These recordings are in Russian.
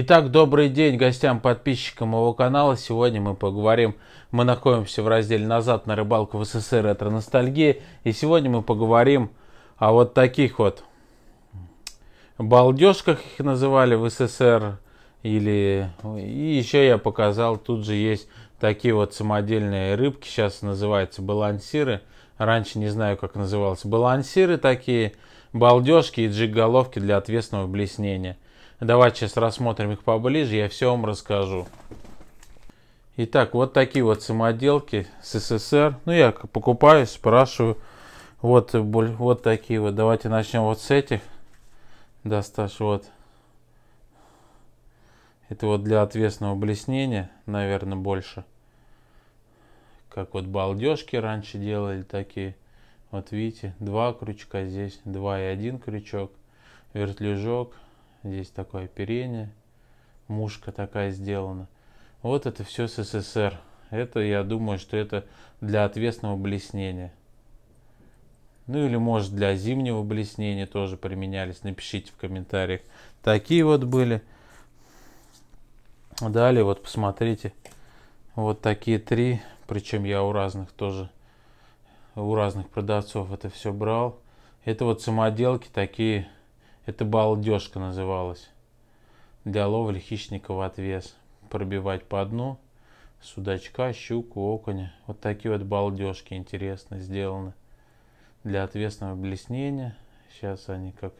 Итак, добрый день гостям, подписчикам моего канала. Сегодня мы поговорим, мы находимся в разделе «Назад на рыбалку в СССР. это ностальгия И сегодня мы поговорим о вот таких вот балдежках, их называли в СССР. Или... И еще я показал, тут же есть такие вот самодельные рыбки, сейчас называются балансиры. Раньше не знаю, как назывался Балансиры такие, балдежки и джиг-головки для ответственного блеснения. Давайте сейчас рассмотрим их поближе, я все вам расскажу. Итак, вот такие вот самоделки с СССР. Ну, я покупаю, спрашиваю. Вот, вот такие вот. Давайте начнем вот с этих. Достаж вот. Это вот для ответственного блеснения, наверное, больше. Как вот балдежки раньше делали такие. Вот видите, два крючка здесь, два и один крючок. Вертлюжок, Здесь такое оперение. Мушка такая сделана. Вот это все СССР. Это, я думаю, что это для ответственного блеснения. Ну или может для зимнего блеснения тоже применялись. Напишите в комментариях. Такие вот были. Далее вот посмотрите. Вот такие три. Причем я у разных тоже, у разных продавцов это все брал. Это вот самоделки такие это балдежка называлась. Для ловли хищника в отвес. Пробивать по дну судачка, щуку, окуня. Вот такие вот балдежки интересно сделаны. Для отвесного блеснения. Сейчас они как...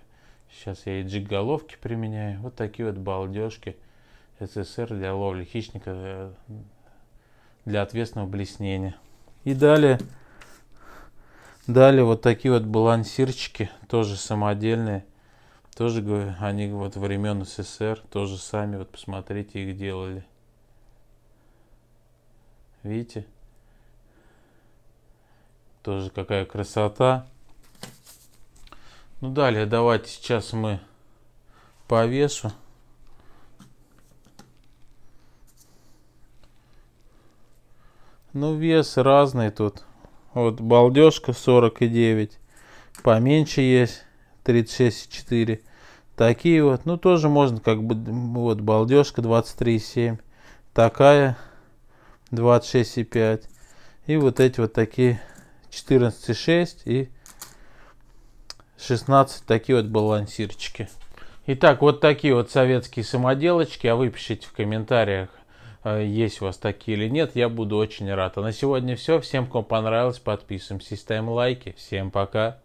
Сейчас я и джиг-головки применяю. Вот такие вот балдежки СССР для ловли хищника э, для ответственного блеснения. И далее, далее вот такие вот балансирчики, тоже самодельные. Тоже говорю, они вот времен СССР тоже сами, вот посмотрите, их делали. Видите? Тоже какая красота. Ну далее давайте сейчас мы повешу. Ну вес разный тут. Вот балдежка 49. Поменьше есть. 36,4. Такие вот, ну тоже можно как бы, вот балдежка 23,7. Такая 26,5. И вот эти вот такие 14,6 и 16 такие вот балансирчики. Итак, вот такие вот советские самоделочки. А вы пишите в комментариях, э, есть у вас такие или нет. Я буду очень рад. А на сегодня все. Всем, кому понравилось, подписываемся, ставим лайки. Всем пока.